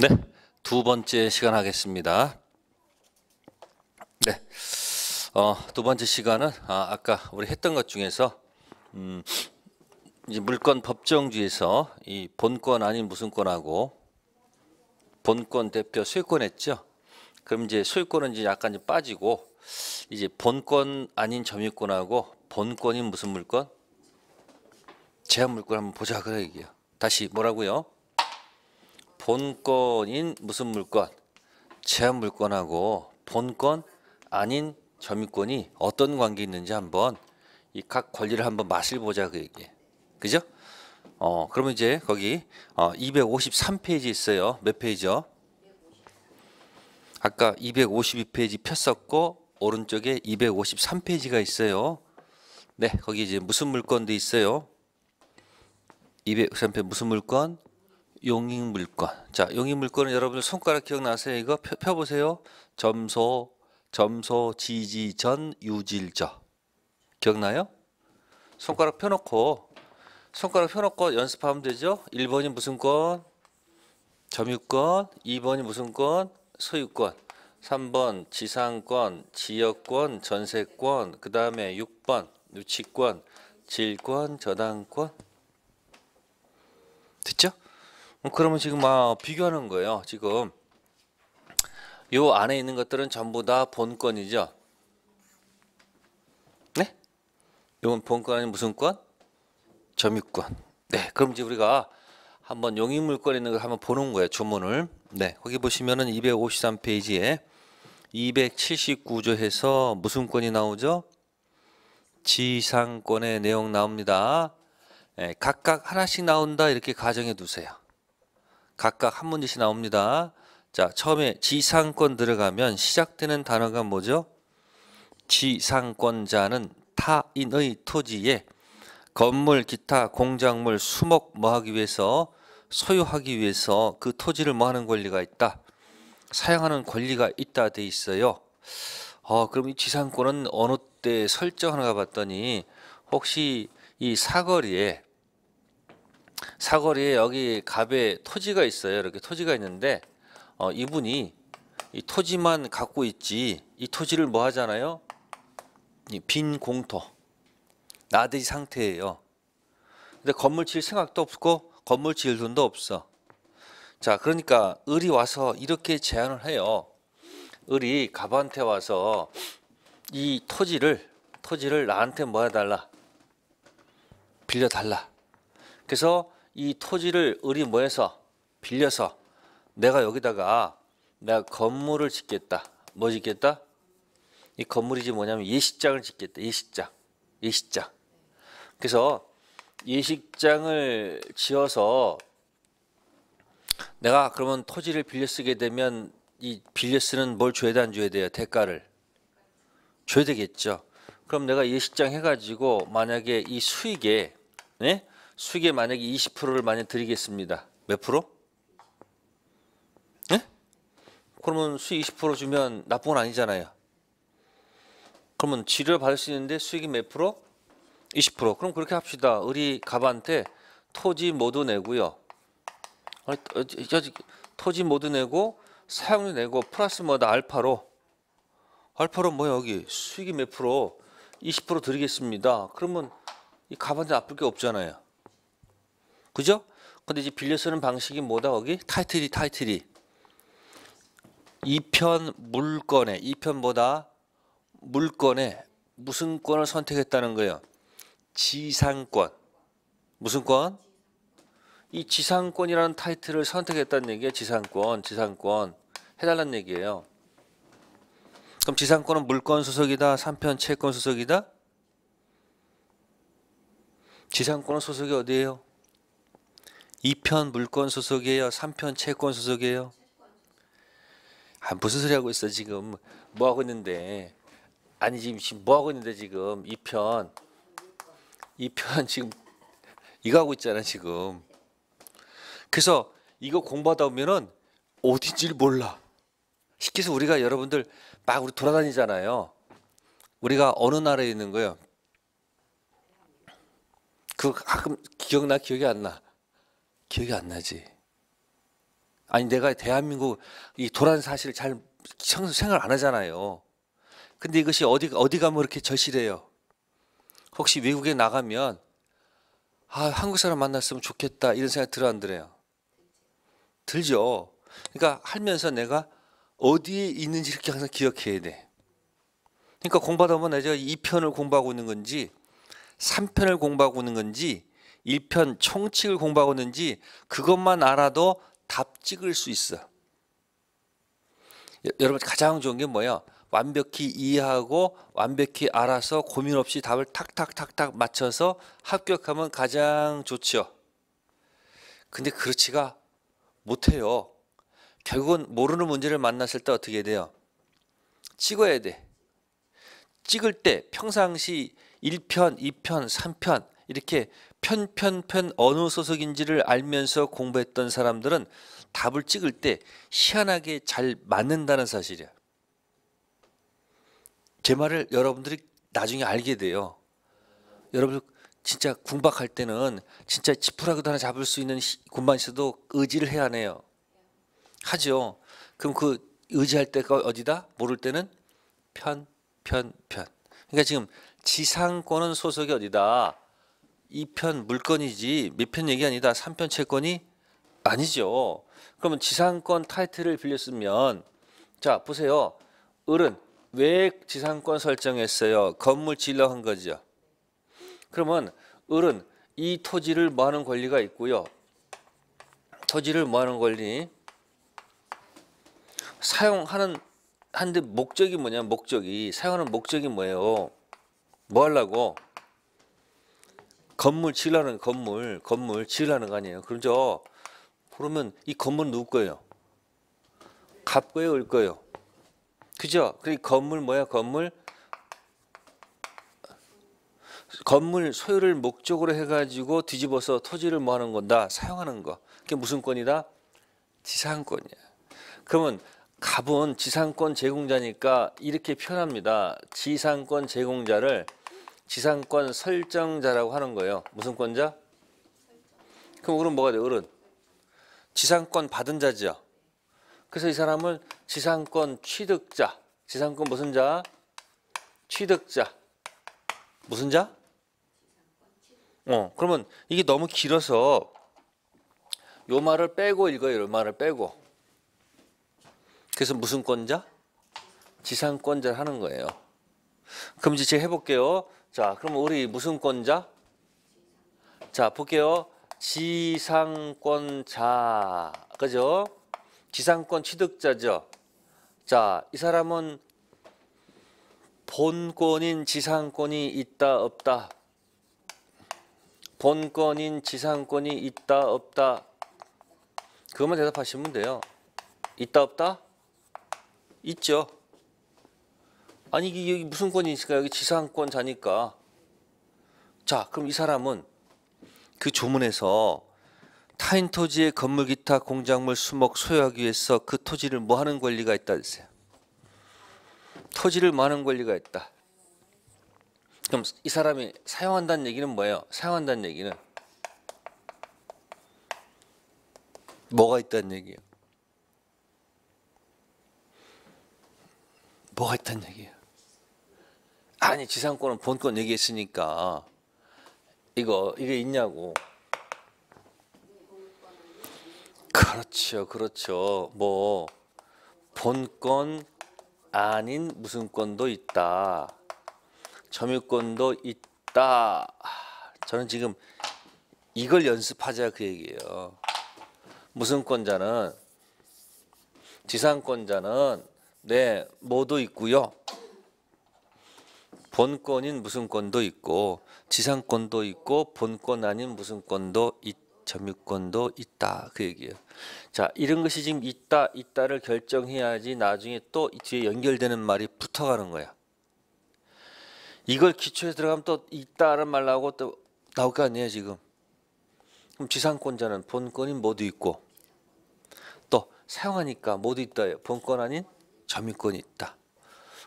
네, 두 번째 시간 하겠습니다. 네, 어, 두 번째 시간은 아, 까 우리 했던 것 중에서 음, 이제 물권 법정주에서 이 본권 아닌 무슨권하고 본권 대표 소유권 했죠. 그럼 이제 소유권은 이제 약간 좀 빠지고 이제 본권 아닌 점유권하고 본권인 무슨 물권? 제한 물권 한번 보자 그래 이게요. 다시 뭐라고요? 본권인 무슨 물건 제한 물권하고 본권 아닌 점유권이 어떤 관계 있는지 한번 이 각 권리를 한번 맛을 보자 그 얘기 그죠? 어 그러면 이제 거기 어 253페이지 있어요 몇 페이지요? 아까 252페이지 폈었고 오른쪽에 253페이지가 있어요 네 거기 이제 무슨 물건도 있어요 253페이지 무슨 물건 용익물권. 자, 용익물권은 여러분들 손가락 기억나세요? 이거 펴, 펴보세요. 점소, 점소, 지지, 전, 유질저. 기억나요? 손가락 펴놓고, 손가락 펴놓고 연습하면 되죠? 1번이 무슨 건? 점유권. 2번이 무슨 건? 소유권. 3번 지상권, 지역권, 전세권, 그 다음에 6번 유치권, 질권, 저당권. 됐죠? 어, 그러면 지금 막 비교하는 거예요. 지금 요 안에 있는 것들은 전부 다 본권이죠. 네? 요건 본권 아 무슨 권? 점유권. 네. 그럼 이제 우리가 한번 용인물권 있는 걸 한번 보는 거예요. 주문을. 네. 거기 보시면은 253페이지에 279조 해서 무슨 권이 나오죠? 지상권의 내용 나옵니다. 네, 각각 하나씩 나온다 이렇게 가정해 두세요. 각각 한 문제씩 나옵니다. 자, 처음에 지상권 들어가면 시작되는 단어가 뭐죠? 지상권자는 타인의 토지에 건물, 기타, 공작물, 수목 뭐 하기 위해서 소유하기 위해서 그 토지를 뭐 하는 권리가 있다. 사용하는 권리가 있다 돼 있어요. 어, 그럼 이 지상권은 어느 때 설정하는가 봤더니 혹시 이 사거리에 사거리에 여기 갑에 토지가 있어요. 이렇게 토지가 있는데 어, 이분이 이 토지만 갖고 있지 이 토지를 뭐 하잖아요. 빈 공터 나대지 상태예요. 근데 건물 칠 생각도 없고 건물 지을 돈도 없어. 자 그러니까 을이 와서 이렇게 제안을 해요. 을이 갑한테 와서 이 토지를 토지를 나한테 뭐 해달라 빌려달라 그래서 이 토지를 의리모해서 빌려서 내가 여기다가 내가 건물을 짓겠다. 뭐 짓겠다? 이 건물이지 뭐냐면 예식장을 짓겠다. 예식장. 예식장. 그래서 예식장을 지어서 내가 그러면 토지를 빌려 쓰게 되면 이 빌려 쓰는 뭘 줘야 돼안 줘야 돼요? 대가를 줘야 되겠죠. 그럼 내가 예식장 해가지고 만약에 이 수익에 네? 수익의 만약에 20%를 만약 드리겠습니다. 몇 프로? 예? 그러면 수익 20% 주면 나쁜 건 아니잖아요. 그러면 지를 받을 수 있는데 수익이 몇 프로? 20% 그럼 그렇게 합시다. 우리 갑한테 토지 모두 내고요. 어, 어, 토지 모두 내고 사용료 내고 플러스 뭐다 알파로 알파로 뭐야 여기 수익이 몇 프로? 20% 드리겠습니다. 그러면 이 갑한테 나쁠 게 없잖아요. 그죠? 근데 이제 빌려 쓰는 방식이 뭐다 거기? 타이틀이 타이틀이 2편 물건에 2편 뭐다? 물건에 무슨 권을 선택했다는 거예요? 지상권 무슨 권? 이 지상권이라는 타이틀을 선택했다는 얘기예요. 지상권, 지상권 해달라는 얘기예요. 그럼 지상권은 물권 소속이다, 3편 채권 소속이다? 지상권은 소속이 어디예요? 2편 물권 소속이에요? 3편 채권 소속이에요? 아, 무슨 소리 하고 있어 지금 뭐 하고 있는데 아니 지금 뭐 하고 있는데 지금 2편 2편 지금 이거 하고 있잖아 지금 그래서 이거 공부하다 보면은 어딘지를 몰라 쉽게 서 우리가 여러분들 막 우리 돌아다니잖아요 우리가 어느 나라에 있는 거예요 그 가끔 기억나 기억이 안나 기억이 안 나지. 아니 내가 대한민국 이 도란 사실을 잘 생각 안 하잖아요. 근데 이것이 어디 어디 가면 이렇게 절실해요. 혹시 외국에 나가면 아 한국 사람 만났으면 좋겠다 이런 생각 들어 안 들어요? 들죠. 그러니까 하면서 내가 어디에 있는지 이렇게 항상 기억해야 돼. 그러니까 공부하다 보면 내가 2편을 공부하고 있는 건지 3편을 공부하고 있는 건지 1편총칙을 공부하고 있는지 그것만 알아도 답 찍을 수 있어. 여러분 가장 좋은 게 뭐야? 완벽히 이해하고 완벽히 알아서 고민 없이 답을 탁탁탁탁 맞춰서 합격하면 가장 좋죠 근데 그렇지가 못해요. 결국은 모르는 문제를 만났을 때 어떻게 해야 돼요? 찍어야 돼. 찍을 때 평상시 1편, 2편, 3편 이렇게 편편편 어느 소속인지를 알면서 공부했던 사람들은 답을 찍을 때 희한하게 잘 맞는다는 사실이야. 제 말을 여러분들이 나중에 알게 돼요. 여러분 진짜 궁박할 때는 진짜 지푸라기도 하나 잡을 수 있는 군만 있어도 의지를 해야 하요 하죠. 그럼 그 의지할 때가 어디다? 모를 때는 편, 편, 편. 그러니까 지금 지상권은 소속이 어디다? 2편 물건이지 몇 편 얘기 아니다. 3편 채권이 아니죠. 그러면 지상권 타이틀을 빌렸으면 자 보세요. 을은 왜 지상권 설정했어요? 건물 질러 한 거죠. 그러면 을은 이 토지를 뭐하는 권리가 있고요. 토지를 뭐하는 권리? 사용하는 한데 목적이 뭐냐? 목적이 사용하는 목적이 뭐예요? 뭐 하려고? 건물 지으려는 건물, 건물 지으려는 거 아니에요. 그러죠? 그러면 이건물 누구 거예요? 갑 거예요, 을 거예요? 그죠? 그 건물 뭐야, 건물? 건물 소유를 목적으로 해가지고 뒤집어서 토지를 뭐 하는 건다? 사용하는 거. 그게 무슨 권이다? 지상권이야. 그러면 갑은 지상권 제공자니까 이렇게 표현합니다. 지상권 제공자를 지상권 설정자라고 하는 거예요. 무슨 권자? 그럼 그럼 뭐가 돼요? 을 지상권 받은 자죠. 그래서 이 사람을 지상권 취득자, 지상권 무슨 자? 취득자. 무슨 자? 어, 그러면 이게 너무 길어서 요 말을 빼고 읽어요. 요 말을 빼고. 그래서 무슨 권자? 지상권자 하는 거예요. 그럼 이제 해볼게요. 자, 그럼 우리 무슨 권자? 자, 볼게요. 지상권자. 그죠? 지상권 취득자죠. 자, 이 사람은 본권인 지상권이 있다 없다. 본권인 지상권이 있다 없다. 그것만 대답하시면 돼요. 있다 없다? 있죠. 아니 이게 여기 무슨 권이니까 여기 지상권 자니까 자 그럼 이 사람은 그 조문에서 타인 토지의 건물 기타 공작물 수목 소유하기 위해서 그 토지를 뭐 하는 권리가 있다 했어요 토지를 뭐 하는 권리가 있다 그럼 이 사람이 사용한다는 얘기는 뭐예요 사용한다는 얘기는 뭐가 있다는 얘기예요 뭐가 있다는 얘기예요 아니 지상권은 본권 얘기했으니까 이거 이게 있냐고. 그렇죠, 그렇죠. 뭐 본권 아닌 무슨 권도 있다. 점유권도 있다. 저는 지금 이걸 연습하자 그 얘기예요. 무슨 권자는 지상권자는 네 모두 있고요. 본권인 무슨 권도 있고 지상권도 있고 본권 아닌 무슨 권도 있 점유권도 있다 그 얘기예요. 자 이런 것이 지금 있다 있다를 결정해야지 나중에 또 뒤에 연결되는 말이 붙어가는 거야. 이걸 기초에 들어가면 또 있다라는 말 나오고 또 나올 거 아니에요 지금. 그럼 지상권자는 본권이 모두 있고 또 사용하니까 모두 있다. 요 본권 아닌 점유권이 있다.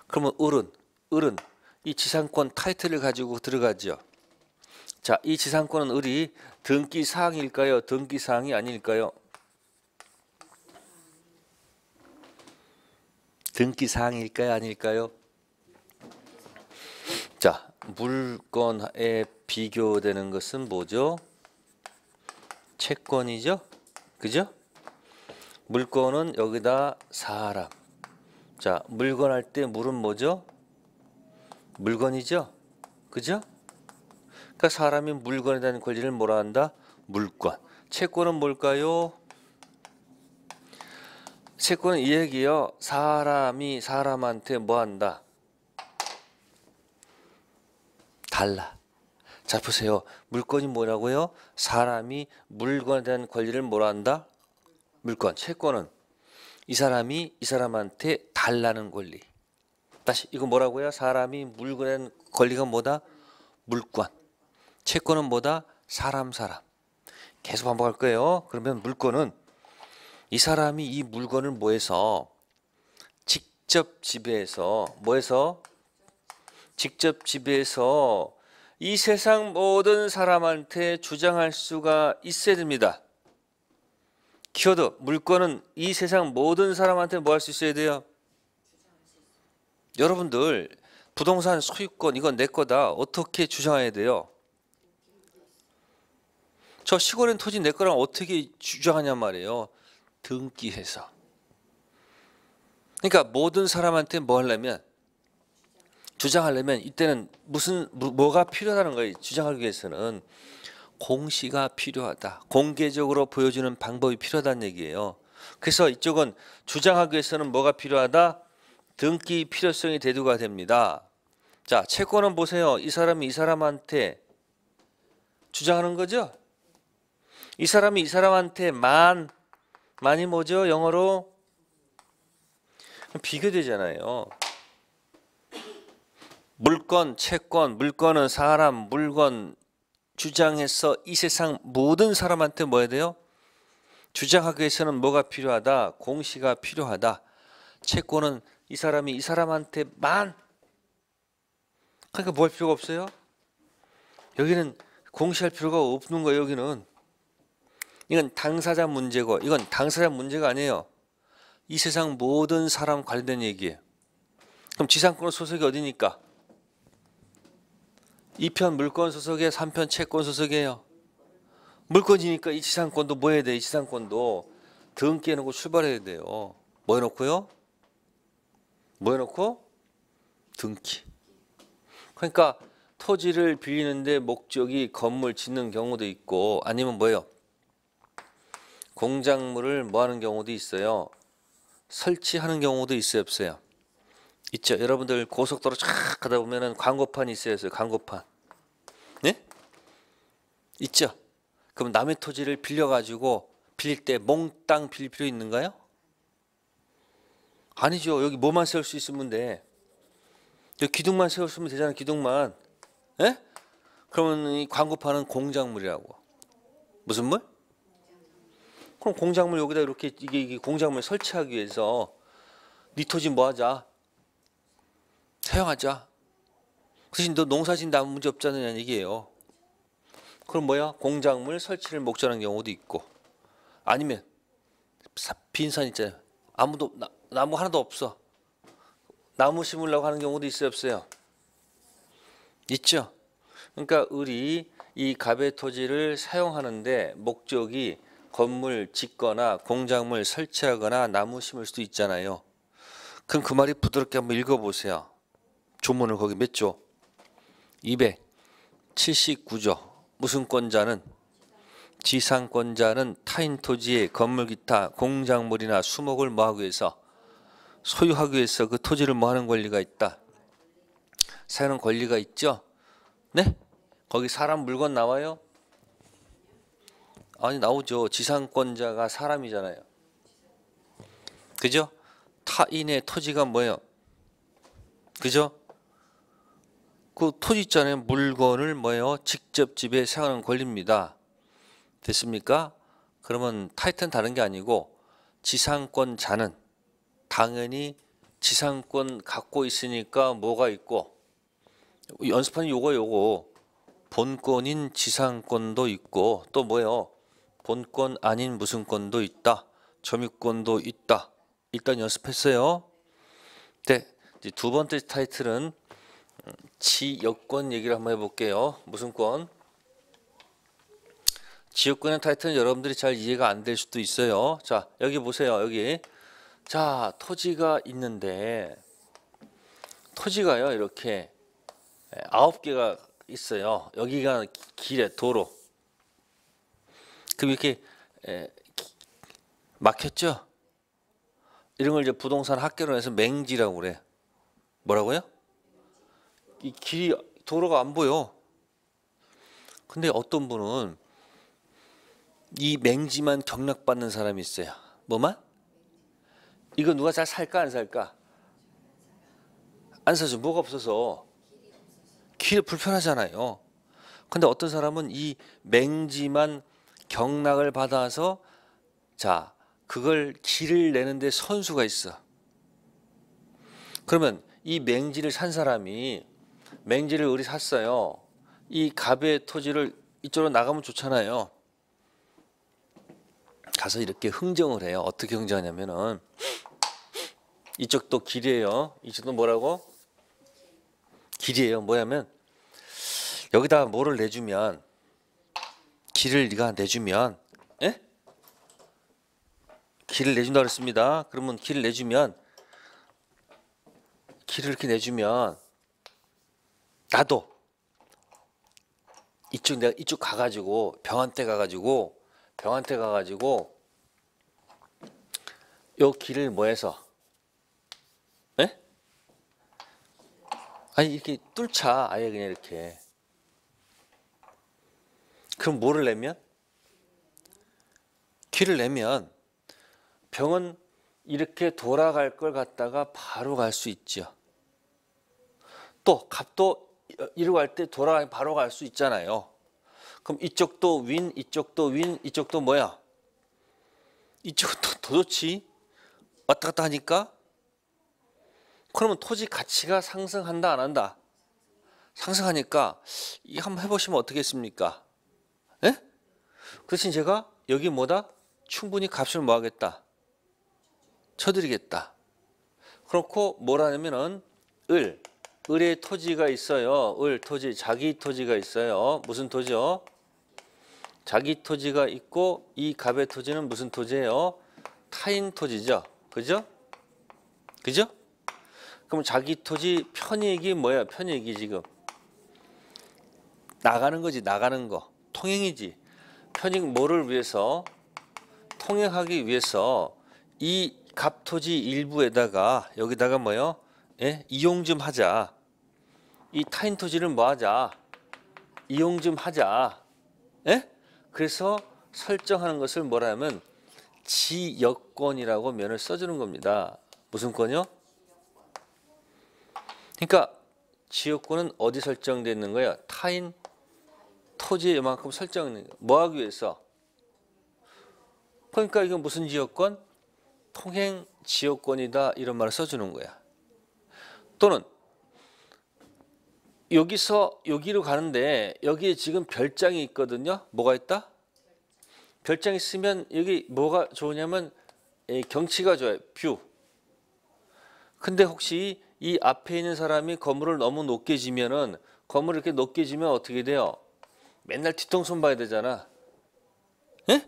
그러면 을은 을은 이 지상권 타이틀을 가지고 들어가죠. 자, 이 지상권은 우리 등기 사항일까요? 등기 사항이 아닐까요? 등기 사항일까요? 아닐까요? 자, 물건에 비교되는 것은 뭐죠? 채권이죠? 그죠? 물건은 여기다 사람. 자, 물건 할때 물은 뭐죠? 물건이죠. 그죠? 그러니까 사람이 물건에 대한 권리를 뭐라 한다? 물권. 채권은 뭘까요? 채권은 이 얘기요. 사람이 사람한테 뭐 한다? 달라. 자 보세요. 물건이 뭐라고요? 사람이 물건에 대한 권리를 뭐라 한다? 물건. 채권은 이 사람이 이 사람한테 달라는 권리. 다시 이거 뭐라고요? 사람이 물건에 권리가 뭐다? 물권. 채권은 뭐다? 사람 사람. 계속 반복할 거예요. 그러면 물건은 이 사람이 이 물건을 뭐해서 직접 지배해서 뭐해서 직접 지배해서 이 세상 모든 사람한테 주장할 수가 있어야 됩니다. 키워드 물건은 이 세상 모든 사람한테 뭐할수 있어야 돼요? 여러분들 부동산 소유권 이건 내 거다 어떻게 주장해야 돼요? 저 시골엔 토지 내 거랑 어떻게 주장하냐 말이에요. 등기해서. 그러니까 모든 사람한테 뭐 하려면 주장하려면 이때는 무슨 뭐가 필요하다는 거예요. 주장하기 위해서는 공시가 필요하다. 공개적으로 보여주는 방법이 필요하다는 얘기예요. 그래서 이쪽은 주장하기 위해서는 뭐가 필요하다? 등기 필요성이 대두가 됩니다. 자, 채권은 보세요. 이 사람이 이 사람한테 주장하는 거죠? 이 사람이 이 사람한테 만, 많이 뭐죠? 영어로? 비교되잖아요. 물건, 채권, 물건은 사람, 물건 주장해서 이 세상 모든 사람한테 뭐 해야 돼요? 주장하기 위해서는 뭐가 필요하다? 공시가 필요하다. 채권은 이 사람이 이 사람한테만 그러니까 뭐 할 필요가 없어요. 여기는 공시할 필요가 없는 거예요. 여기는 이건 당사자 문제고 이건 당사자 문제가 아니에요. 이 세상 모든 사람 관련된 얘기예요. 그럼 지상권 소속이 어디니까? 2편 물권 소속에 3편 채권 소속이에요. 물권이니까 이 지상권도 뭐 해야 돼? 이 지상권도 등기해놓 출발해야 돼요. 뭐 해놓고요? 뭐 해놓고? 등기. 그러니까 토지를 빌리는데 목적이 건물 짓는 경우도 있고 아니면 뭐예요? 공작물을 뭐 하는 경우도 있어요. 설치하는 경우도 있어요, 없어요? 있죠. 여러분들 고속도로 쫙 가다 보면은 광고판이 있어요, 없어요? 광고판. 네? 있죠. 그럼 남의 토지를 빌려 가지고 빌릴 때 몽땅 빌릴 필요 있는가요? 아니죠. 여기 뭐만 세울 수 있으면 돼. 기둥만 세웠으면 되잖아. 기둥만. 예? 그러면 이 광고 파는 공작물이라고. 무슨 물? 그럼 공작물 여기다 이렇게 이게, 이게 공작물 설치하기 위해서 니토지 뭐 하자? 사용하자. 그 대신 너 농사진다 아무 문제 없잖느냐 얘기예요. 그럼 뭐야? 공작물 설치를 목전한 경우도 있고 아니면 빈산 있잖아요. 아무도 나, 나무 하나도 없어. 나무 심으려고 하는 경우도 있어요, 없어요? 있죠. 그러니까 을이 이 갑의 토지를 사용하는데 목적이 건물 짓거나 공작물 설치하거나 나무 심을 수도 있잖아요. 그럼 그 말이 부드럽게 한번 읽어보세요. 조문을 거기 몇 조? 279조. 무슨 권자는? 지상권자는 타인 토지의 건물 기타 공작물이나 수목을 뭐하기 위해서 소유하기 위해서 그 토지를 뭐 하는 권리가 있다. 사는 권리가 있죠? 네? 거기 사람 물건 나와요? 아니 나오죠. 지상권자가 사람이잖아요. 그죠? 타인의 토지가 뭐예요? 그죠? 그 토지 있잖아요. 물건을 뭐예요? 직접 집에 사용하는 권리입니다. 됐습니까? 그러면 타이틀은 다른 게 아니고 지상권자는 당연히 지상권 갖고 있으니까 뭐가 있고 연습하는 요거 요거 본권인 지상권도 있고 또 뭐예요? 본권 아닌 무슨 권도 있다. 점유권도 있다. 일단 연습했어요. 네, 두 번째 타이틀은 지역권 얘기를 한번 해볼게요. 무슨 권? 지역권의 타이틀은 여러분들이 잘 이해가 안 될 수도 있어요. 자, 여기 보세요. 여기 자, 토지가 있는데 토지가요. 이렇게 예, 아홉 개가 있어요. 여기가 길에 도로. 그럼 이렇게 에, 예, 막혔죠? 이런 걸 이제 부동산 학계론에서 맹지라고 그래. 뭐라고요? 이 길이 도로가 안 보여. 근데 어떤 분은 이 맹지만 경락받는 사람이 있어요. 뭐만? 이거 누가 잘 살까 안 살까? 안 사죠. 뭐가 없어서 길 불편하잖아요. 근데 어떤 사람은 이 맹지만 경락을 받아서 자 그걸 길을 내는데 선수가 있어. 그러면 이 맹지를 산 사람이 맹지를 우리 샀어요. 이 갑의 토지를 이쪽으로 나가면 좋잖아요. 가서 이렇게 흥정을 해요. 어떻게 흥정하냐면은 이쪽도 길이에요. 이쪽도 뭐라고? 길이에요. 뭐냐면 여기다 뭐를 내주면 길을 네가 내주면 에? 예? 길을 내준다 그랬습니다. 그러면 길을 내주면 길을 이렇게 내주면 나도 이쪽 내가 이쪽 가가지고 병한때 가가지고 병한테 가가지고 요 길을 뭐해서 네? 예? 아니 이렇게 뚫자 아예 그냥 이렇게 그럼 뭐를 내면? 길을 내면 병은 이렇게 돌아갈 걸 갖다가 바로 갈 수 있죠. 또 갑도 이러고 할때 돌아가 바로 갈 수 있잖아요. 그럼 이쪽도 윈, 이쪽도 윈, 이쪽도 뭐야? 이쪽도 더 좋지. 왔다 갔다 하니까. 그러면 토지 가치가 상승한다 안 한다? 상승하니까 이 한번 해보시면 어떻겠습니까? 예? 그 대신 제가 여기 뭐다? 충분히 값을 뭐하겠다? 쳐드리겠다. 그렇고 뭐라냐면은 을 을의 토지가 있어요. 을 토지, 자기 토지가 있어요. 무슨 토지요? 자기 토지가 있고 이 갑의 토지는 무슨 토지예요? 타인 토지죠. 그죠? 그죠? 그럼 자기 토지 편익이 뭐야? 편익이 지금 나가는 거지 나가는 거 통행이지 편익 뭐를 위해서 통행하기 위해서 이 갑토지 일부에다가 여기다가 뭐요? 예? 이용 좀 하자. 이 타인 토지를 뭐 하자? 이용 좀 하자. 예? 그래서 설정하는 것을 뭐라면 지역권이라고 면을 써주는 겁니다. 무슨 권이요? 그러니까 지역권은 어디 설정되어 있는 거예요? 타인 토지에 이만큼 설정있는 뭐 하기 위해서? 그러니까 이건 무슨 지역권? 통행 지역권이다 이런 말을 써주는 거야. 또는 여기서 여기로 가는데 여기에 지금 별장이 있거든요. 뭐가 있다? 별장 있으면 여기 뭐가 좋으냐면 경치가 좋아요. 뷰. 근데 혹시 이 앞에 있는 사람이 건물을 너무 높게 지면은 건물을 이렇게 높게 지면 어떻게 돼요? 맨날 뒤통수 봐야 되잖아. 예?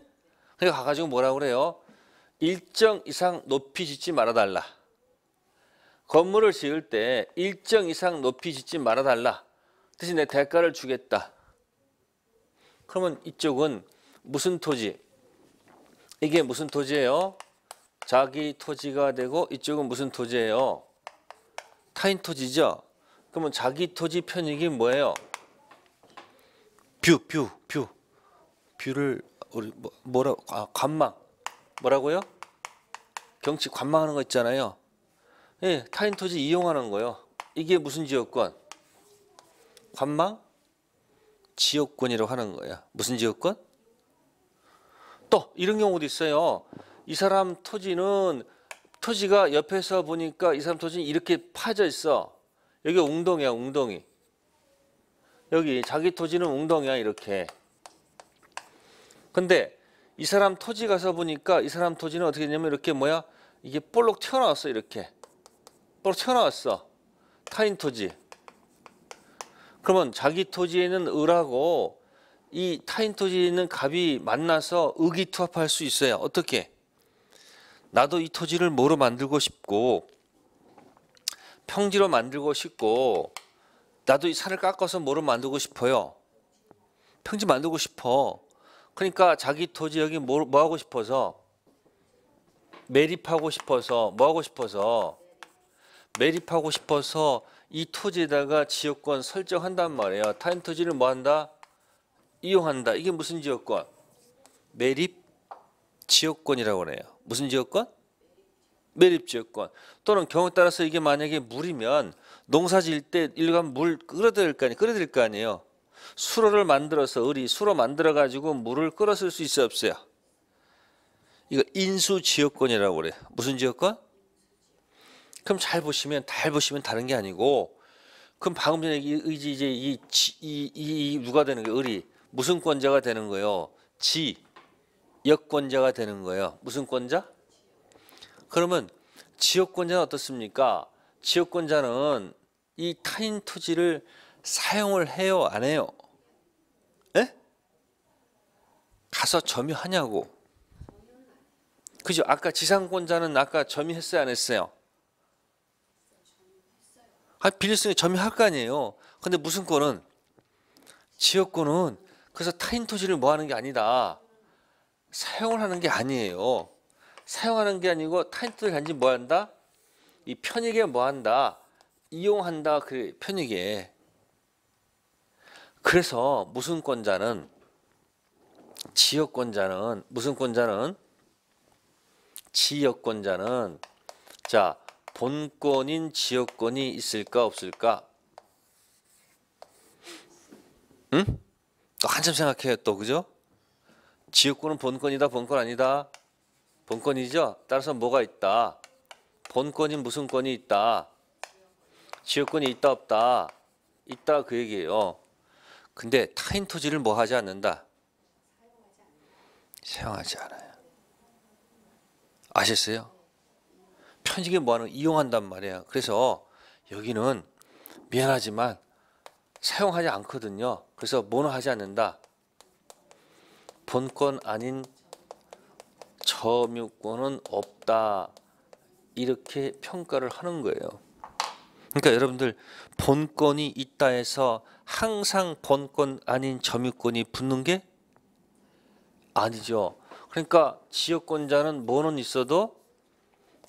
그래 가가지고 뭐라 그래요? 일정 이상 높이 짓지 말아달라. 건물을 지을 때 일정 이상 높이 짓지 말아달라. 대신 내 대가를 주겠다. 그러면 이쪽은 무슨 토지? 이게 무슨 토지예요? 자기 토지가 되고 이쪽은 무슨 토지예요? 타인 토지죠? 그러면 자기 토지 편익이 뭐예요? 뷰, 뷰, 뷰. 뷰를 우리 뭐, 뭐라 아, 관망. 뭐라고요? 경치 관망하는 거 있잖아요. 예, 타인 토지 이용하는 거요. 이게 무슨 지역권? 관망? 지역권이라고 하는 거야. 무슨 지역권? 또 이런 경우도 있어요. 이 사람 토지는 토지가 옆에서 보니까 이 사람 토지는 이렇게 파져 있어. 여기 웅덩이야, 웅덩이. 여기 자기 토지는 웅덩이야, 이렇게. 근데 이 사람 토지 가서 보니까 이 사람 토지는 어떻게 되냐면 이렇게 뭐야? 이게 볼록 튀어나왔어, 이렇게. 바로 쳐나왔어 타인 토지. 그러면 자기 토지에는 을하고 이 타인 토지에 있는 갑이 만나서 의기투합할 수 있어요. 어떻게? 나도 이 토지를 뭐로 만들고 싶고 평지로 만들고 싶고 나도 이 산을 깎아서 뭐로 만들고 싶어요. 평지 만들고 싶어. 그러니까 자기 토지 여기 뭐, 뭐 하고 싶어서 매립하고 싶어서 뭐 하고 싶어서 매립하고 싶어서 이 토지에다가 지역권 설정한단 말이에요. 타인 토지를 뭐 한다? 이용한다. 이게 무슨 지역권? 매립 지역권이라고 해요 무슨 지역권? 매립 지역권. 또는 경우에 따라서 이게 만약에 물이면 농사지을 때 일간 물 끌어들일 거 아니에요. 끌어들일 거 아니에요. 수로를 만들어서 을이 수로 만들어 가지고 물을 끌어쓸 수 있어요, 없어요? 이거 인수 지역권이라고 그래요. 무슨 지역권? 그럼 잘 보시면 잘 보시면 다른 게 아니고 그럼 방금 전에 이 의지 이제 이이이 누가 되는 게 의리 무슨 권자가 되는 거예요? 지 역권자가 되는 거예요. 무슨 권자? 그러면 지역권자는 어떻습니까? 지역권자는 이 타인 토지를 사용을 해요, 안 해요? 에? 예? 가서 점유하냐고. 그죠? 아까 지상권자는 아까 점유했어요, 안 했어요? 비려쓰는점유 아, 할거 아니에요. 근데 무슨 권은 지역권은 그래서 타인 토지를 뭐 하는 게 아니다. 사용을 하는 게 아니에요. 사용하는 게 아니고 타인 토지 단지 뭐 한다? 이 편익에 뭐 한다? 이용한다. 그 편익에. 그래서 무슨 권자는 지역권자는 무슨 권자는 지역권자는 자 본권인 지역권이 있을까 없을까? 응? 또 한참 생각해요 또 그죠? 지역권은 본권이다 본권 아니다 본권이죠? 따라서 뭐가 있다 본권인 무슨 권이 있다 지역권이 있다 없다 있다 그 얘기예요 근데 타인 토지를 뭐 하지 않는다 사용하지 않아요 아셨어요? 천식의 뭐한을 이용한단 말이에요. 그래서 여기는 미안하지만 사용하지 않거든요. 그래서 뭐는 하지 않는다. 본권 아닌 점유권은 없다. 이렇게 평가를 하는 거예요. 그러니까 여러분들 본권이 있다 해서 항상 본권 아닌 점유권이 붙는 게 아니죠. 그러니까 지역권자는 뭐는 있어도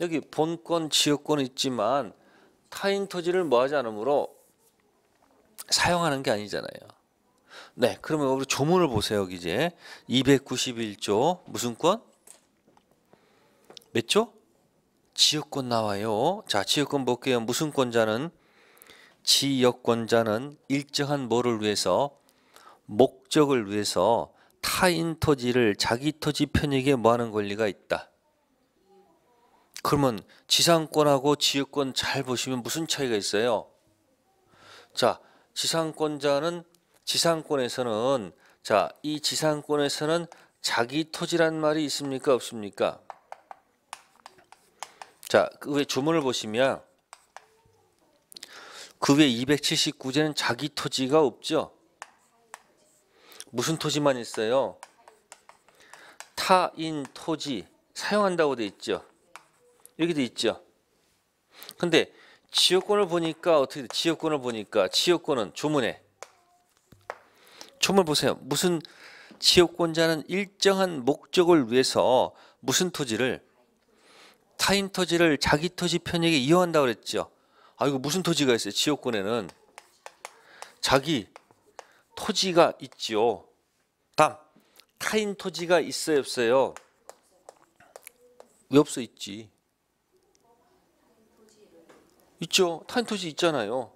여기 본권, 지역권 있지만 타인 토지를 뭐하지 않으므로 사용하는 게 아니잖아요. 네, 그러면 우리 조문을 보세요. 여기 이제 291조 무슨 권? 몇 조? 지역권 나와요. 자, 지역권 볼게요. 무슨 권자는 지역권자는 일정한 뭐를 위해서 목적을 위해서 타인 토지를 자기 토지 편익에 뭐하는 권리가 있다. 그러면 지상권하고 지역권 잘 보시면 무슨 차이가 있어요? 자, 지상권자는 지상권에서는 자, 이 지상권에서는 자기 토지란 말이 있습니까? 없습니까? 자, 그위 주문을 보시면 그 위에 279제는 자기 토지가 없죠? 무슨 토지만 있어요? 타인 토지 사용한다고 돼 있죠? 여기도 있죠. 근데 지역권을 보니까 어떻게 돼? 지역권을 보니까 지역권은 조문에 조문 보세요. 무슨 지역권자는 일정한 목적을 위해서 무슨 토지를 타인 토지를 자기 토지 편익에 이용한다 그랬죠. 아 이거 무슨 토지가 있어요? 지역권에는 자기 토지가 있지요. 다음 타인 토지가 있어요 없어요? 왜 없어 있지? 있죠. 인토지 있잖아요.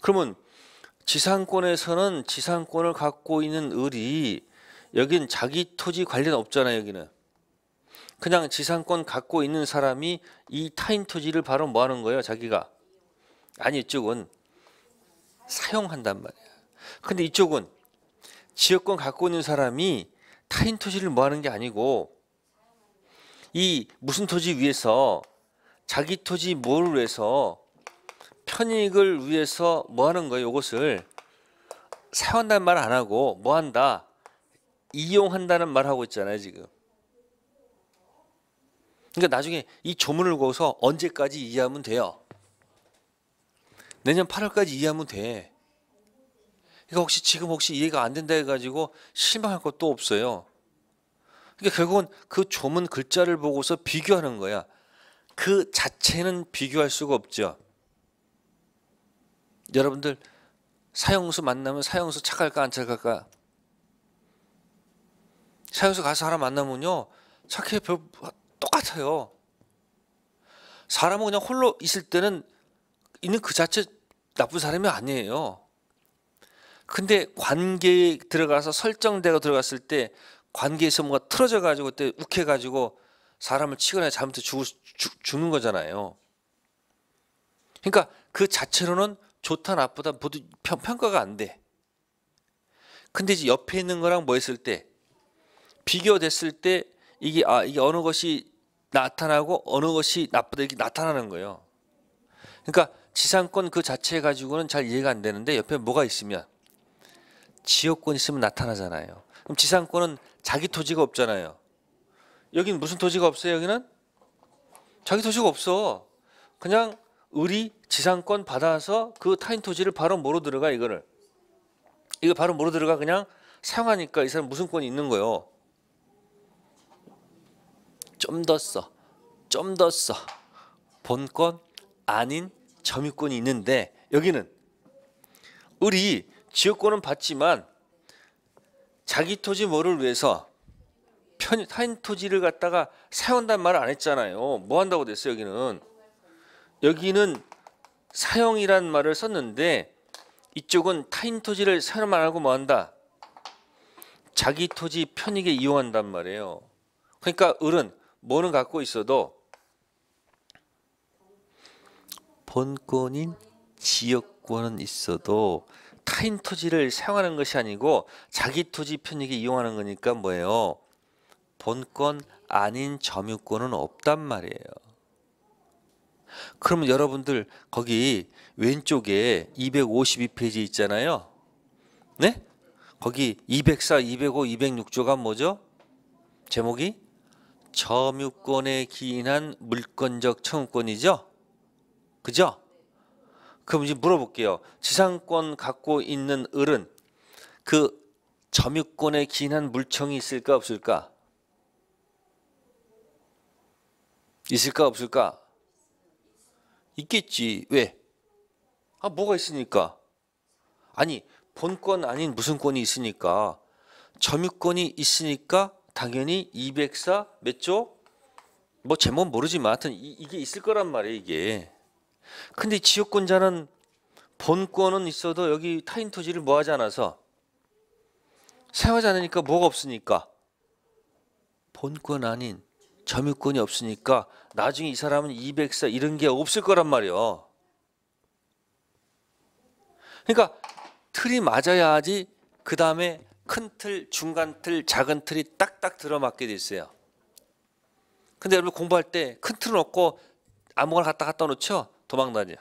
그러면 지상권에서는 지상권을 갖고 있는 을이 여긴 자기 토지 관련 없잖아요. 여기는 그냥 지상권 갖고 있는 사람이 이 타인 토지를 바로 뭐 하는 거예요? 자기가 아니 이쪽은 사용한단 말이야. 근데 이쪽은 지역권 갖고 있는 사람이 타인 토지를 뭐 하는 게 아니고 이 무슨 토지 위에서 자기 토지 뭐를 위해서 편익을 위해서 뭐 하는 거예요? 이것을 사용한다는 말 안 하고 뭐 한다? 이용한다는 말 하고 있잖아요 지금 그러니까 나중에 이 조문을 거서 언제까지 이해하면 돼요? 내년 8월까지 이해하면 돼 그러니까 혹시 지금 혹시 이해가 안 된다 해가지고 실망할 것도 없어요 그러니까 결국은 그 조문 글자를 보고서 비교하는 거야 그 자체는 비교할 수가 없죠. 여러분들 사형수 만나면 사형수 착할까 안 착할까? 사형수 가서 하나 만나면요 착해 별 똑같아요. 사람은 그냥 홀로 있을 때는 있는 그 자체 나쁜 사람이 아니에요. 근데 관계에 들어가서 설정대가 들어갔을 때 관계에서 뭔가 틀어져 가지고 그때 욱해 가지고 사람을 치거나 잘못해 죽을, 죽, 죽는 거잖아요. 그러니까 그 자체로는 좋다 나쁘다 모두 평가가 안 돼. 근데 이제 옆에 있는 거랑 뭐 했을 때 비교됐을 때 이게 아 이게 어느 것이 나타나고 어느 것이 나쁘다 이렇게 나타나는 거예요. 그러니까 지상권 그 자체 가지고는 잘 이해가 안 되는데 옆에 뭐가 있으면 지역권 있으면 나타나잖아요. 그럼 지상권은 자기 토지가 없잖아요. 여기는 무슨 토지가 없어요? 여기는 자기 토지가 없어. 그냥 의리 지상권 받아서 그 타인 토지를 바로 뭐로 들어가 이거를 이거 바로 뭐로 들어가 그냥 사용하니까 이 사람 무슨 권이 있는 거요? 예좀더 써, 좀 더 써. 본권 아닌 점유권이 있는데 여기는 우리 지역권은 받지만 자기 토지 뭐를 위해서 편, 타인 토지를 갖다가 사용한다는 말을 안 했잖아요. 뭐 한다고 됐어요, 여기는? 여기는 사용이란 말을 썼는데 이쪽은 타인 토지를 사용 안 하고 뭐 한다? 자기 토지 편익에 이용한단 말이에요. 그러니까 을은 뭐는 갖고 있어도 본권인 지역권은 있어도 타인 토지를 사용하는 것이 아니고 자기 토지 편익에 이용하는 거니까 뭐예요? 본권 아닌 점유권은 없단 말이에요. 그러면 여러분들 거기 왼쪽에 252페이지 있잖아요. 네? 거기 204, 205, 206조가 뭐죠? 제목이 점유권에 기인한 물권적 청구권이죠. 그죠? 그럼 이제 물어볼게요. 지상권 갖고 있는 을은 그 점유권에 기인한 물청이 있을까 없을까? 있을까 없을까? 있겠지. 왜? 아 뭐가 있으니까. 아니 본권 아닌 무슨 권이 있으니까 점유권이 있으니까 당연히 204 몇 조? 뭐 제목 모르지만 하여튼 이, 이게 있을 거란 말이에요 이게. 근데 지역권자는 본권은 있어도 여기 타인 토지를 뭐 하지 않아서 사용하지 않으니까 뭐가 없으니까 본권 아닌 점유권이 없으니까 나중에 이 사람은 200사 이런 게 없을 거란 말이요. 그러니까 틀이 맞아야지 그 다음에 큰 틀, 중간 틀, 작은 틀이 딱딱 들어맞게 돼 있어요. 근데 여러분 공부할 때 큰 틀은 없고 아무거나 갖다 갖다 놓죠? 도망다녀.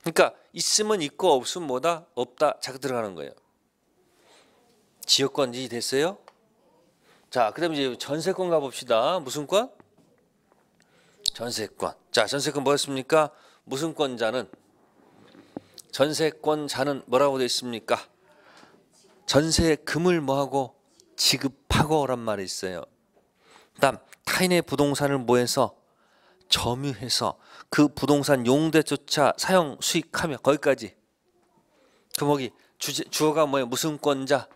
그러니까 있으면 있고 없으면 뭐다? 없다. 자꾸 들어가는 거예요. 지역관지 됐어요? 자, 그다음 이제 전세권 가봅시다. 무슨 권? 전세권. 자, 전세권 뭐였습니까? 무슨권자는 전세권자는 뭐라고 되 있습니까? 전세금을 뭐하고 지급하고란 말이 있어요. 그다음 타인의 부동산을 뭐해서 점유해서 그 부동산 용도조차 사용 수익하며 거기까지 그목이 주어가 뭐예요? 무슨 권자?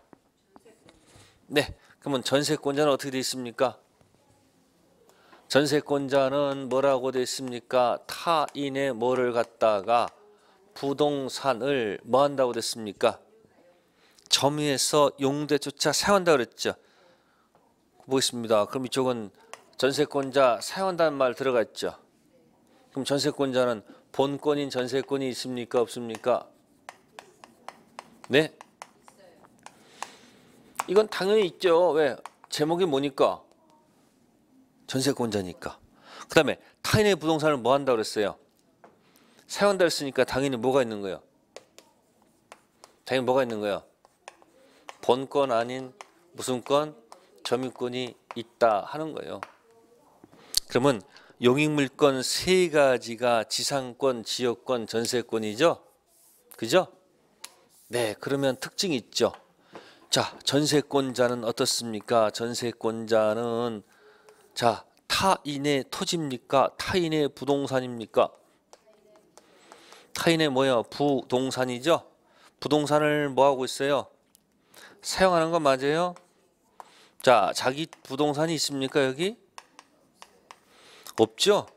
네, 그러면 전세권자는 어떻게 돼 있습니까? 전세권자는 뭐라고 돼 있습니까? 타인의 뭐를 갖다가 부동산을 뭐 한다고 됐습니까? 점유해서 용도조차 사용한다 그랬죠. 보겠습니다. 그럼 이쪽은 전세권자 사용한다는 말 들어가 있죠. 그럼 전세권자는 본권인 전세권이 있습니까? 없습니까? 네? 이건 당연히 있죠. 왜? 제목이 뭐니까? 전세권자니까. 그 다음에 타인의 부동산을 뭐 한다고 그랬어요? 사용한다 했으니까 당연히 뭐가 있는 거예요? 당연히 뭐가 있는 거예요? 본권 아닌 무슨 권? 점유권이 있다 하는 거예요. 그러면 용익물권 세 가지가 지상권, 지역권, 전세권이죠? 그죠? 네, 그러면 특징이 있죠. 자, 전세권자는 어떻습니까? 전세권자는 자, 타인의 토지입니까? 타인의 부동산입니까? 타인의 뭐야? 부동산이죠. 부동산을 뭐 하고 있어요? 사용하는 거 맞아요? 자, 자기 부동산이 있습니까, 여기? 없죠?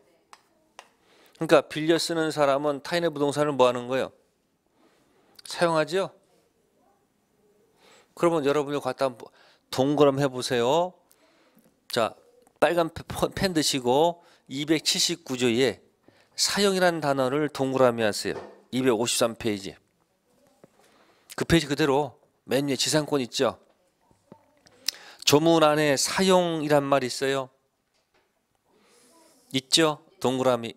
그러니까 빌려 쓰는 사람은 타인의 부동산을 뭐 하는 거예요? 사용하지 그러면 여러분이 갖다 동그람 해보세요. 자, 빨간 펜 드시고 279조에 사형이라는 단어를 동그라미 하세요. 253페이지. 그 페이지 그대로 맨 위에 지상권 있죠. 조문 안에 사용이란 말 있어요. 있죠? 동그라미.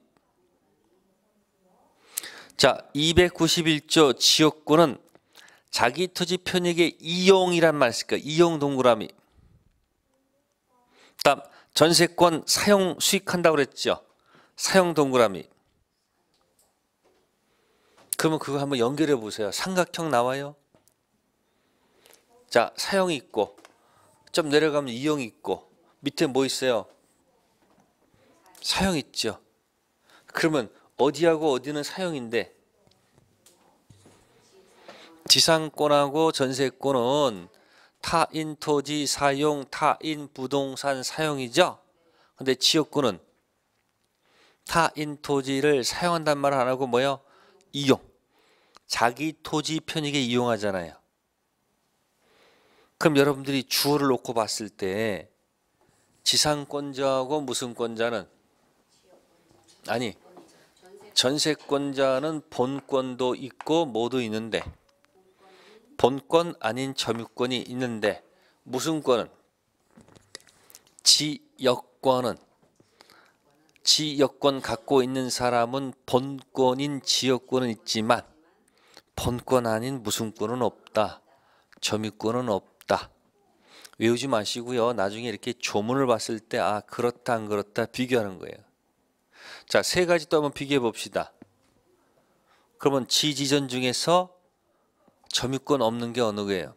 자, 291조 지역구는 자기 토지 편익의 이용이란 말 쓸까? 이용 동그라미. 다음 전세권 사용 수익한다 그랬죠. 사용 동그라미. 그러면 그거 한번 연결해 보세요. 삼각형 나와요. 자, 사형이 있고 좀 내려가면 이형이 있고 밑에 뭐 있어요? 사형 있죠. 그러면 어디하고 어디는 사형인데 지상권하고 전세권은 타인 토지 사용, 타인 부동산 사용이죠. 근데 지역권은 타인 토지를 사용한단 말을안 하고 뭐요? 이용. 자기 토지 편익에 이용하잖아요. 그럼 여러분들이 주어를 놓고 봤을 때 지상권자하고 무슨 권자는 아니 전세권자는 본권도 있고 모두 있는데 본권 아닌 점유권이 있는데 무슨 권은 지역권은 지역권 갖고 있는 사람은 본권인 지역권은 있지만 본권 아닌 무슨권은 없다. 점유권은 없다. 외우지 마시고요. 나중에 이렇게 조문을 봤을 때 아 그렇다 안 그렇다 비교하는 거예요. 자 세 가지 또 한번 비교해 봅시다. 그러면 지지전 중에서 점유권 없는 게 어느 게요?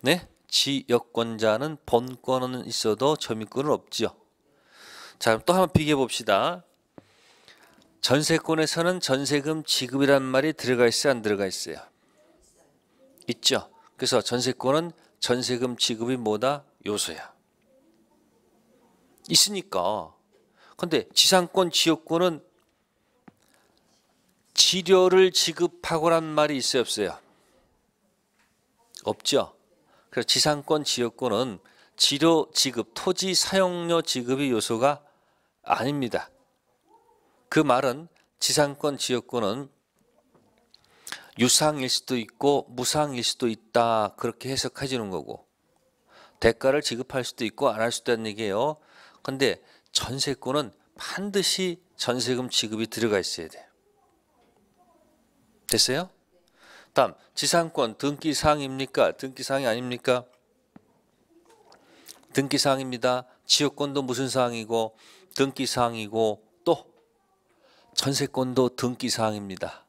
네? 지여권자는 본권은 있어도 점유권은 없지 자, 또 한번 비교해 봅시다. 전세권에서는 전세금 지급이란 말이 들어가 있어요, 안 들어가 있어요? 있죠. 그래서 전세권은 전세금 지급이 뭐다? 요소야. 있으니까. 근데 지상권, 지역권은 치료를 지급하고란 말이 있어요 없어요? 없죠. 그래서 지상권 지역권은 치료 지급, 토지 사용료 지급의 요소가 아닙니다. 그 말은 지상권 지역권은 유상일 수도 있고 무상일 수도 있다 그렇게 해석해주는 거고 대가를 지급할 수도 있고 안 할 수도 있다는 얘기예요. 근데 전세권은 반드시 전세금 지급이 들어가 있어야 돼요. 됐어요? 다음 지상권 등기사항입니까? 등기사항이 아닙니까? 등기사항입니다. 지역권도 무슨 사항이고 등기사항이고 또 전세권도 등기사항입니다.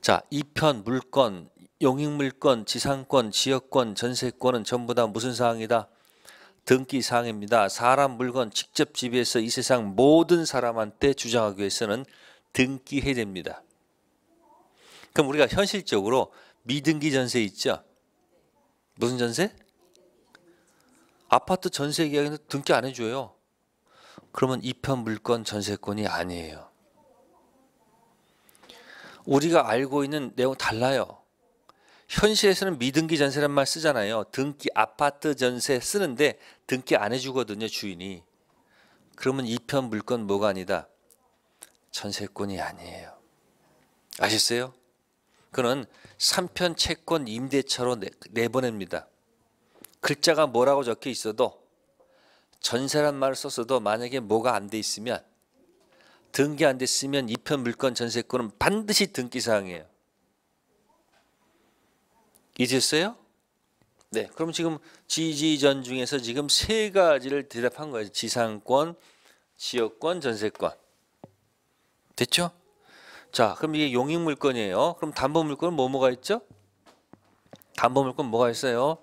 자, 2편 물건, 용익물권, 지상권, 지역권, 전세권은 전부 다 무슨 사항이다? 등기사항입니다. 사람, 물건 직접 지배해서 이 세상 모든 사람한테 주장하기 위해서는 등기해야 됩니다. 그럼 우리가 현실적으로 미등기 전세 있죠? 무슨 전세? 아파트 전세 계약에는 등기 안 해줘요. 그러면 이편 물건 전세권이 아니에요. 우리가 알고 있는 내용 달라요. 현실에서는 미등기 전세란 말 쓰잖아요. 등기 아파트 전세 쓰는데 등기 안 해주거든요 주인이. 그러면 이편 물건 뭐가 아니다? 전세권이 아니에요. 아셨어요? 그는 3편 채권 임대차로 내보냅니다. 글자가 뭐라고 적혀 있어도 전세란 말을 썼어도 만약에 뭐가 안 돼 있으면 등기 안 됐으면 2편 물건 전세권은 반드시 등기사항이에요. 이해됐어요? 네. 그럼 지금 지지전 중에서 지금 세 가지를 대답한 거예요. 지상권, 지역권, 전세권. 됐죠? 자, 그럼 이게 용익 물건이에요. 그럼 담보 물건은 뭐 뭐가 있죠? 담보 물건 뭐가 있어요?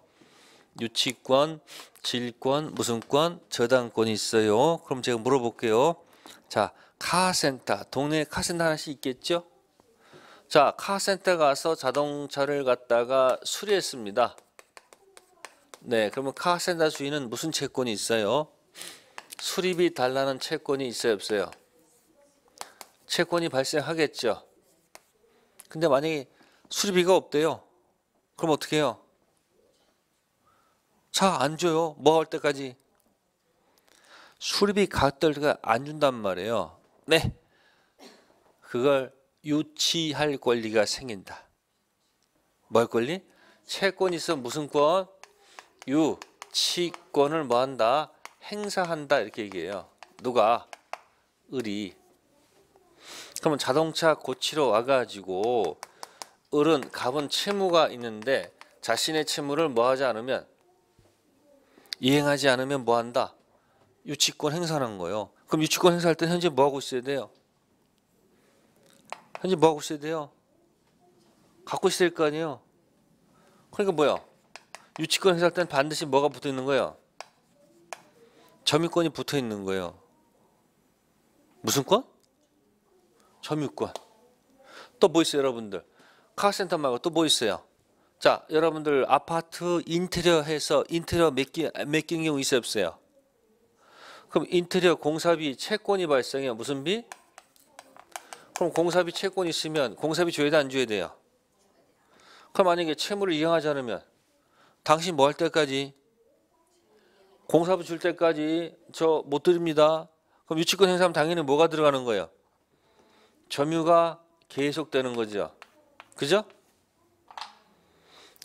유치권, 질권, 무슨권, 저당권이 있어요. 그럼 제가 물어볼게요. 자, 카센터, 동네에 카센터 하나씩 있겠죠? 자, 카센터 가서 자동차를 갖다가 수리했습니다. 네, 그러면 카센터 주인은 무슨 채권이 있어요? 수리비 달라는 채권이 있어요, 없어요? 채권이 발생하겠죠. 근데 만약에 수리비가 없대요. 그럼 어떻게 해요? 차안 줘요. 뭐 할 때까지. 수리비 가떨가 안 준단 말이에요. 네. 그걸 유치할 권리가 생긴다. 뭐 권리? 채권이 있어 무슨 권? 유치권을 뭐한다? 행사한다 이렇게 얘기해요. 누가? 을이 그러면 자동차 고치러 와가지고 을은 갑은 채무가 있는데 자신의 채무를 뭐하지 않으면 이행하지 않으면 뭐한다? 유치권 행사하는 거예요. 그럼 유치권 행사할 때 현재 뭐하고 있어야 돼요? 현재 뭐하고 있어야 돼요? 갖고 있어야 될 거 아니에요? 그러니까 뭐야? 유치권 행사할 때는 반드시 뭐가 붙어 있는 거예요? 점유권이 붙어 있는 거예요. 무슨 권? 점유권. 또 뭐 있어요, 여러분들? 카센터 말고 또 뭐 있어요? 자, 여러분들 아파트 인테리어 해서 인테리어 몇개몇개 경우 있어요, 없어요? 그럼 인테리어 공사비 채권이 발생해요. 무슨 비? 그럼 공사비 채권 있으면 공사비 줘야 돼, 안 줘야 돼요? 그럼 만약에 채무를 이행하지 않으면 당신 뭐 할 때까지 공사비 줄 때까지 저 못 드립니다. 그럼 유치권 행사하면 당연히 뭐가 들어가는 거예요? 점유가 계속되는 거죠. 그죠?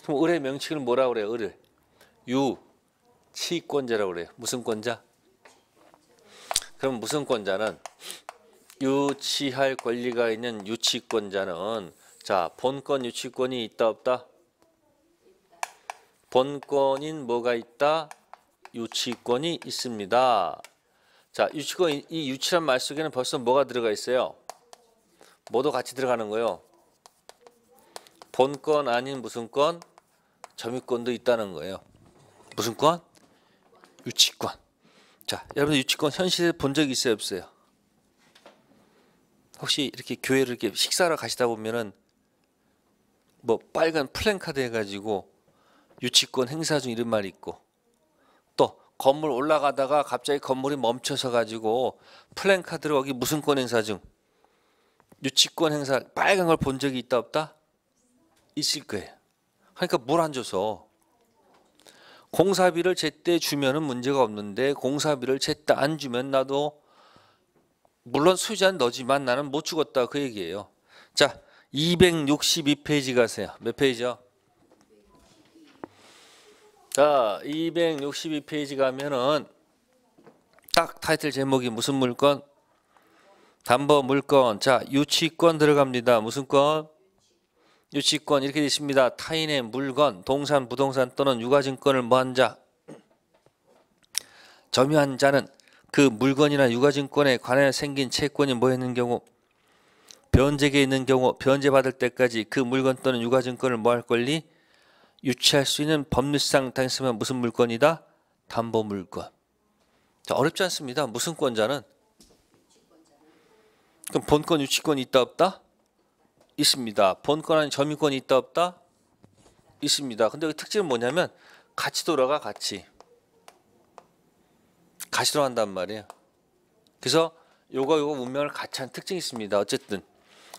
그럼 을의 명칭을 뭐라 그래요? 을을. 유, 치권자라고 그래요. 무슨 권자? 그럼 무슨 권자는 유치할 권리가 있는 유치권자는 자 본권 유치권이 있다 없다? 본권인 뭐가 있다? 유치권이 있습니다. 자 유치권 이 유치란 말 속에는 벌써 뭐가 들어가 있어요? 모두 같이 들어가는 거예요. 본권 아닌 무슨 권? 점유권도 있다는 거예요. 무슨 권? 유치권. 자, 여러분 유치권 현실에 본적 있어요, 없어요? 혹시 이렇게 교회를 이렇게 식사하러 가시다 보면은 뭐 빨간 플랜카드 해가지고 유치권 행사 중 이런 말이 있고 또 건물 올라가다가 갑자기 건물이 멈춰서 가지고 플랜카드로 여기 무슨 권 행사 중 유치권 행사 빨간 걸 본 적이 있다 없다? 있을 거예요. 그러니까 물 안 줘서 공사비를 제때 주면은 문제가 없는데 공사비를 제때 안 주면 나도 물론 수자는 너지만 나는 못 죽었다 그 얘기예요. 자, 262페이지 가세요. 몇 페이지요? 자, 262페이지 가면은 딱 타이틀 제목이 무슨 물건? 담보 물건 자 유치권 들어갑니다. 무슨 권? 유치권 이렇게 되어 있습니다. 타인의 물건, 동산, 부동산 또는 유가증권을 뭐한 자? 점유한 자는 그 물건이나 유가증권에 관해 생긴 채권이 뭐였는 경우? 변제에 있는 경우 변제받을 때까지 그 물건 또는 유가증권을 뭐할 권리? 유치할 수 있는 법률상 당했으면 무슨 물건이다? 담보물권. 자, 어렵지 않습니다. 무슨 권자는? 그럼 본권 유치권이 있다 없다? 있습니다. 본권 아닌 점유권이 있다 없다? 있습니다. 근데 여기 특징은 뭐냐면 같이 돌아가 같이. 같이 돌아간단 말이에요. 그래서 요거 요거 운명을 같이 한 특징이 있습니다. 어쨌든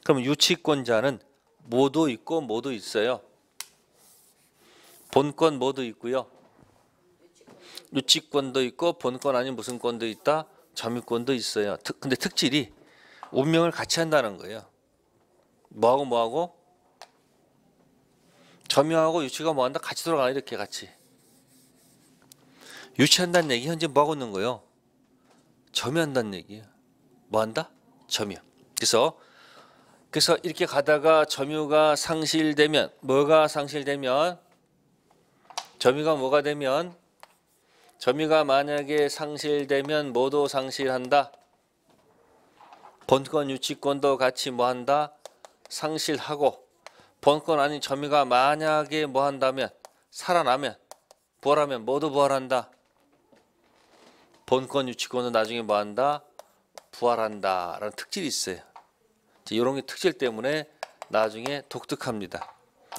그럼 유치권자는 뭐도 있고 뭐도 있어요. 본권 뭐도 있고요. 유치권도 있고 본권 아닌 무슨 권도 있다. 점유권도 있어요. 특, 근데 특질이 운명을 같이 한다는 거예요. 뭐하고 뭐하고 점유하고 유치가 뭐한다 같이 돌아가 이렇게 같이 유치한다는 얘기 현재 뭐하고 있는 거예요? 점유한다는 얘기예요. 뭐한다? 점유. 그래서 그래서 이렇게 가다가 점유가 상실되면 뭐가 상실되면 점유가 뭐가 되면 점유가 만약에 상실되면 모두 상실한다. 본권 유치권도 같이 뭐한다 상실하고 본권 아닌 점유가 만약에 뭐한다면 살아나면 부활하면 모두 부활한다 본권 유치권은 나중에 뭐한다 부활한다 라는 특질이 있어요 이런 게 특질 때문에 나중에 독특합니다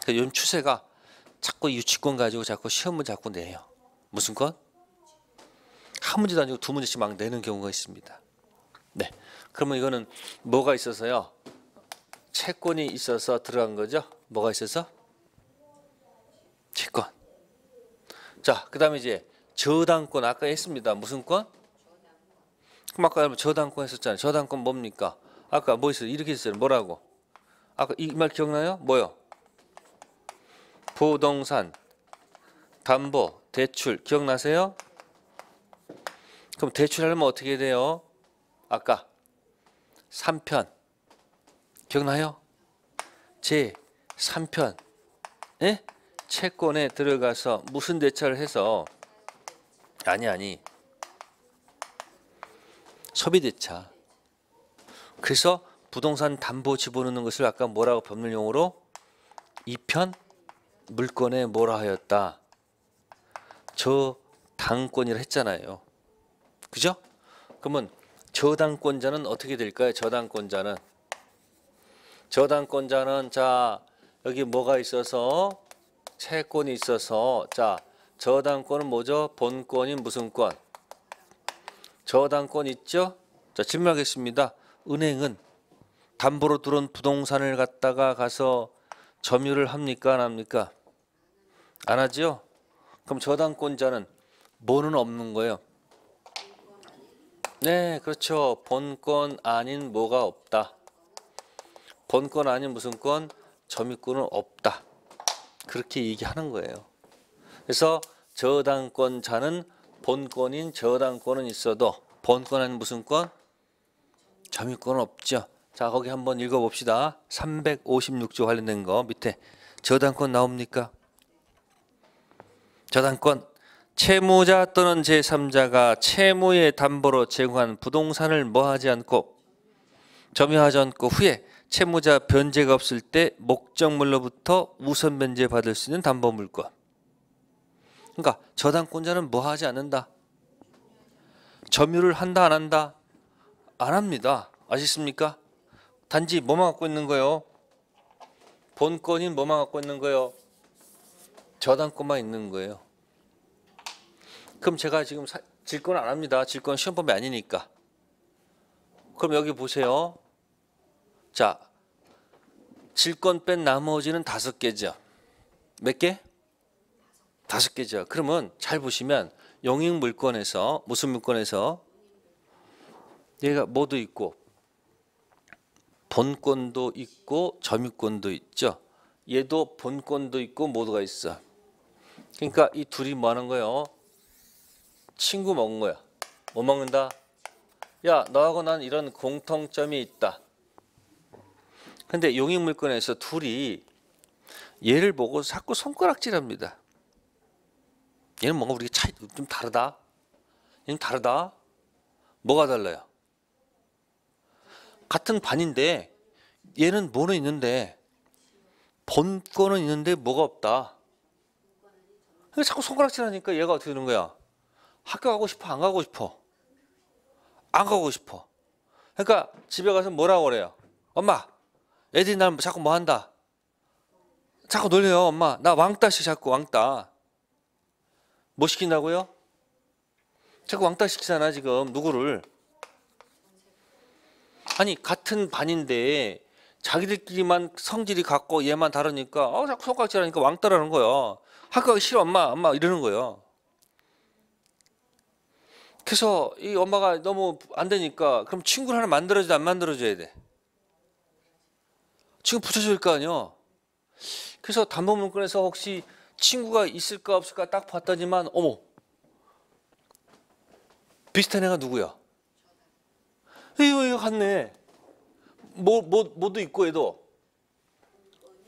그니까 요즘 추세가 자꾸 유치권 가지고 자꾸 시험을 자꾸 내요 무슨 건? 한 문제도 아니고 두 문제씩 막 내는 경우가 있습니다 네. 그러면 이거는 뭐가 있어서요? 채권이 있어서 들어간 거죠? 뭐가 있어서? 채권. 자, 그 다음에 이제 저당권 아까 했습니다. 무슨 권? 그럼 아까 저당권 했었잖아요. 저당권 뭡니까? 아까 뭐 있어요? 이렇게 있어요. 뭐라고? 아까 이 말 기억나요? 뭐요? 부동산, 담보, 대출 기억나세요? 그럼 대출하려면 어떻게 돼요? 아까 3편 기억나요? 제 3편 에? 예? 채권에 들어가서 무슨 대처를 해서 아니 아니 소비 대차 그래서 부동산 담보 집어넣는 것을 아까 뭐라고 법률용어로 2편 물건에 뭐라 하였다 저 당권이라 했잖아요 그죠? 그러면 저당권자는 어떻게 될까요? 저당권자는 저당권자는 자 여기 뭐가 있어서 채권이 있어서 자 저당권은 뭐죠? 본권이 무슨 권? 저당권 있죠? 자 질문하겠습니다. 은행은 담보로 들어온 부동산을 갖다가 가서 점유를 합니까? 안 합니까? 안하지 그럼 저당권자는 뭐는 없는 거예요? 네, 그렇죠. 본권 아닌 뭐가 없다. 본권 아닌 무슨 권? 점유권은 없다. 그렇게 얘기하는 거예요. 그래서 저당권자는 본권인 저당권은 있어도 본권 아닌 무슨 권? 점유권은 없죠. 자, 거기 한번 읽어봅시다. 356조 관련된 거 밑에 저당권 나옵니까? 저당권 채무자 또는 제3자가 채무의 담보로 제공한 부동산을 뭐하지 않고 점유하지 않고 후에 채무자 변제가 없을 때 목적물로부터 우선 변제받을 수 있는 담보물권. 그러니까 저당권자는 뭐하지 않는다. 점유를 한다 안 한다? 안 합니다. 아시습니까? 단지 뭐만 갖고 있는 거요? 본권인 뭐만 갖고 있는 거요? 저당권만 있는 거예요. 그럼 제가 지금 질권 안 합니다. 질권 시험 범위 아니니까. 그럼 여기 보세요. 자, 질권 뺀 나머지는 다섯 개죠. 몇 개? 다섯 개죠. 그러면 잘 보시면 영익 물권에서 무슨 물권에서 얘가 뭐도 있고 본권도 있고 점유권도 있죠. 얘도 본권도 있고 모두가 있어. 그러니까 이 둘이 뭐 하는 거예요? 친구 먹은 거야. 뭐 먹는다. 야 너하고 난 이런 공통점이 있다. 근데 용익 물건에서 둘이 얘를 보고 자꾸 손가락질합니다. 얘는 뭔가 우리 차이 좀 다르다. 얘는 다르다. 뭐가 달라요? 같은 반인데 얘는 뭐는 있는데 본권은 있는데 뭐가 없다. 그러니까 자꾸 손가락질하니까 얘가 어떻게 되는 거야? 학교 가고 싶어 안 가고 싶어 안 가고 싶어 그러니까 집에 가서 뭐라고 그래요 엄마 애들이 날 자꾸 뭐 한다 자꾸 놀려요 엄마 나 왕따시 자꾸 왕따 뭐 시킨다고요 자꾸 왕따 시키잖아 지금 누구를 아니 같은 반인데 자기들끼리만 성질이 같고 얘만 다르니까 어 자꾸 손가락질 하니까 왕따라는 거예요 학교 가기 싫어 엄마 엄마 이러는 거예요 그래서 이 엄마가 너무 안 되니까 그럼 친구를 하나 만들어줘야 안 만들어줘야 돼? 지금 붙여줄 거 아니야. 그래서 담보문건에서 혹시 친구가 있을까 없을까 딱 봤더니만 어머 비슷한 애가 누구야? 이거 이거 같네. 뭐, 뭐, 뭐도 있고 얘도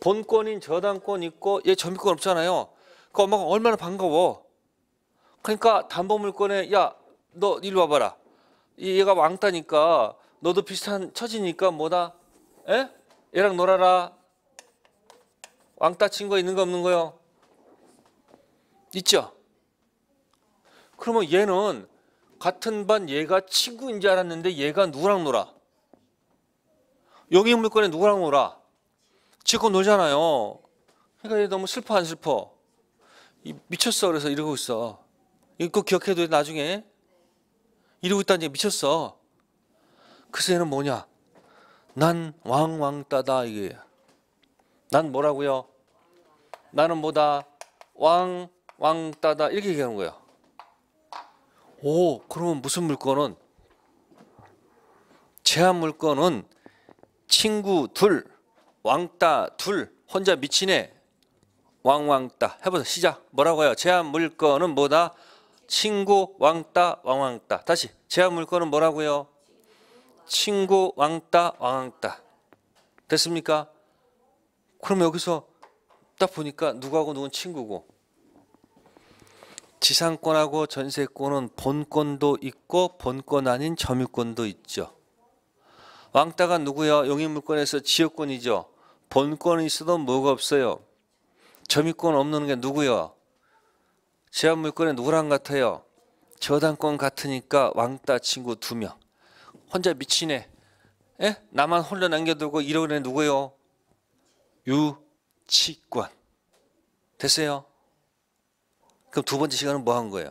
본권인 저당권 있고 얘 점유권 없잖아요. 그 엄마가 얼마나 반가워. 그러니까 담보물건에 야너 이리 와봐라. 얘가 왕따니까 너도 비슷한 처지니까 뭐다? 에? 얘랑 놀아라. 왕따 친 거 있는 거 없는 거요? 있죠? 그러면 얘는 같은 반 얘가 친구인 줄 알았는데 얘가 누구랑 놀아? 용인물건에 누구랑 놀아? 지금 놀잖아요. 그러니까 얘 너무 슬퍼 안 슬퍼? 미쳤어 그래서 이러고 있어. 이거 기억해도 나중에 이러고 있다니 미쳤어. 그새는 뭐냐? 난 왕왕 따다 이게. 난 뭐라고요? 나는 뭐다? 왕왕 따다 이렇게 얘기하는 거야. 오, 그러면 무슨 물건은 제한 물건은 친구 둘, 왕따 둘, 혼자 미친애 왕왕따 해보자 시작. 뭐라고요? 제한 물건은 뭐다? 친구 왕따 왕왕따 다시 제한 물건은 뭐라고요? 친구 왕따 왕왕따 됐습니까? 그럼 여기서 딱 보니까 누구하고 누군 친구고 지상권하고 전세권은 본권도 있고 본권 아닌 점유권도 있죠. 왕따가 누구야? 용인물권에서 지역권이죠. 본권이 있어도 뭐가 없어요. 점유권 없는 게 누구야? 제한물권에 누구랑 같아요? 저당권 같으니까 왕따 친구 두 명. 혼자 미친애. 에? 나만 홀려 남겨두고 이러는 애누구요 유치권. 됐어요? 그럼 두 번째 시간은 뭐 한 거예요?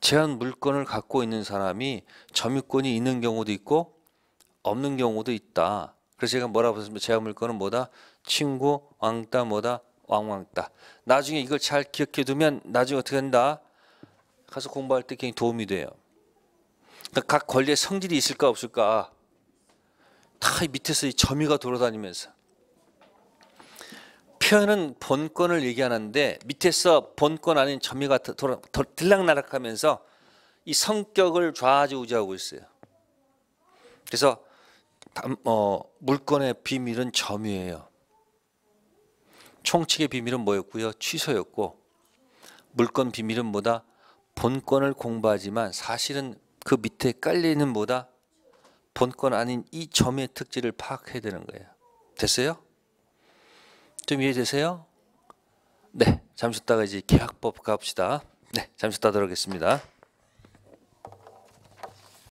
제한 물건을 갖고 있는 사람이 점유권이 있는 경우도 있고 없는 경우도 있다. 그래서 제가 뭐라고 했습니까? 제한 물건은 뭐다? 친구, 왕따, 뭐다? 왕왕다 나중에 이걸 잘 기억해 두면 나중에 어떻게 된다? 가서 공부할 때 굉장히 도움이 돼요. 그러니까 각 권리의 성질이 있을까 없을까 다 밑에서 이 점유가 돌아다니면서 표현은 본권을 얘기하는데 밑에서 본권 아닌 점유가 돌아, 들락날락하면서 이 성격을 좌지우지하고 있어요. 그래서 어, 물건의 비밀은 점유예요. 총칙의 비밀은 뭐였고요? 취소였고 물권 비밀은 뭐다? 본권을 공부하지만 사실은 그 밑에 깔리는 뭐다? 본권 아닌 이 점의 특질을 파악해야 되는 거예요. 됐어요? 좀 이해되세요? 네, 잠시 있다가 이제 계약법 갑시다. 네, 잠시 있다 들어오겠습니다.